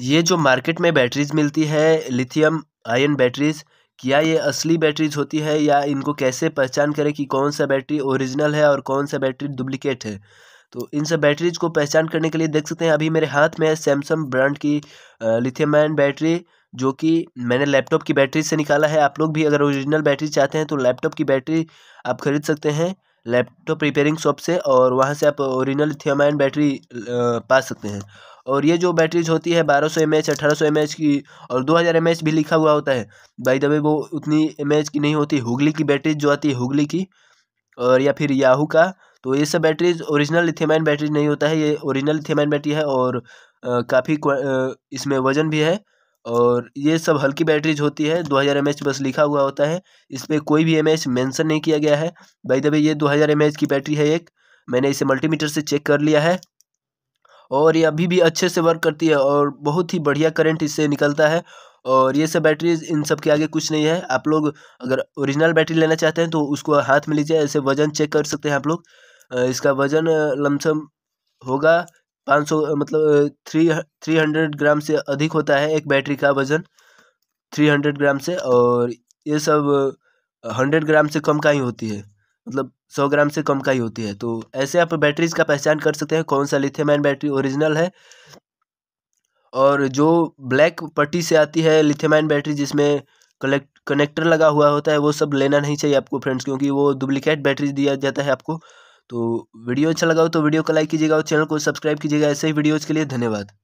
ये जो मार्केट में बैटरीज मिलती है लिथियम आयन बैटरीज क्या ये असली बैटरीज होती है या इनको कैसे पहचान करें कि कौन सा बैटरी ओरिजिनल है और कौन सा बैटरी डुप्लिकेट है तो इन सब बैटरीज को पहचान करने के लिए देख सकते हैं अभी मेरे हाथ में है सैमसंग ब्रांड की लिथियम आयन बैटरी जो कि मैंने लैपटॉप की बैटरी से निकाला है आप लोग भी अगर ओरिजिनल बैटरी चाहते हैं तो लैपटॉप की बैटरी आप खरीद सकते हैं लैपटॉप रिपेयरिंग शॉप से और वहाँ से आप ओरिजिनल लिथियम आयन बैटरी पा सकते हैं और ये जो बैटरीज होती है बारह सौ एम एच अठारह सौ एम एच की और दो हज़ार एम एच भी लिखा हुआ होता है बाई दबे वो उतनी एम एच की नहीं होती हुगली की बैटरीज जो आती है हुगली की और या फिर याहू का तो ये सब बैटरीज ओरिजिनल लिथियमाइन बैटरी नहीं होता है ये ओरिजिनल लिथियमाइन बैटरी है और काफ़ी इसमें वजन भी है और ये सब हल्की बैटरीज होती है 2000 हज़ार बस लिखा हुआ होता है इस पर कोई भी एम एच मेंशन नहीं किया गया है भाई दबे ये 2000 हज़ार की बैटरी है एक मैंने इसे मल्टीमीटर से चेक कर लिया है और ये अभी भी अच्छे से वर्क करती है और बहुत ही बढ़िया करंट इससे निकलता है और ये सब बैटरीज इन सब के आगे कुछ नहीं है आप लोग अगर ओरिजिनल बैटरी लेना चाहते हैं तो उसको हाथ में लीजिए ऐसे वजन चेक कर सकते हैं आप लोग इसका वजन लमसम होगा पाँच मतलब थ्री थ्री हंड्रेड ग्राम से अधिक होता है एक बैटरी का वजन थ्री हंड्रेड ग्राम से और ये सब हंड्रेड ग्राम से कम का ही होती है मतलब सौ ग्राम से कम का ही होती है तो ऐसे आप बैटरीज का पहचान कर सकते हैं कौन सा लिथियम आयन बैटरी ओरिजिनल है और जो ब्लैक पट्टी से आती है लिथियम आयन बैटरी जिसमें कलेक्ट कनेक्टर लगा हुआ होता है वो सब लेना नहीं चाहिए आपको फ्रेंड्स क्योंकि वो डुप्लीकेट बैटरी दिया जाता है आपको तो वीडियो अच्छा लगा हो तो वीडियो को लाइक कीजिएगा और चैनल को सब्सक्राइब कीजिएगा ऐसे ही वीडियोज़ के लिए धन्यवाद